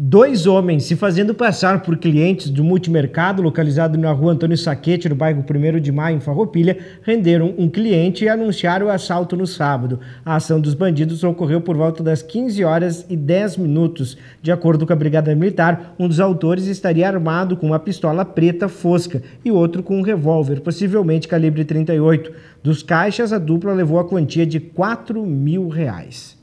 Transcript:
Dois homens se fazendo passar por clientes do multimercado localizado na rua Antônio Saquete, no bairro 1 de Maio, em Farroupilha, renderam um cliente e anunciaram o assalto no sábado. A ação dos bandidos ocorreu por volta das 15 horas e 10 minutos. De acordo com a Brigada Militar, um dos autores estaria armado com uma pistola preta fosca e outro com um revólver, possivelmente calibre 38. Dos caixas, a dupla levou a quantia de 4 mil reais.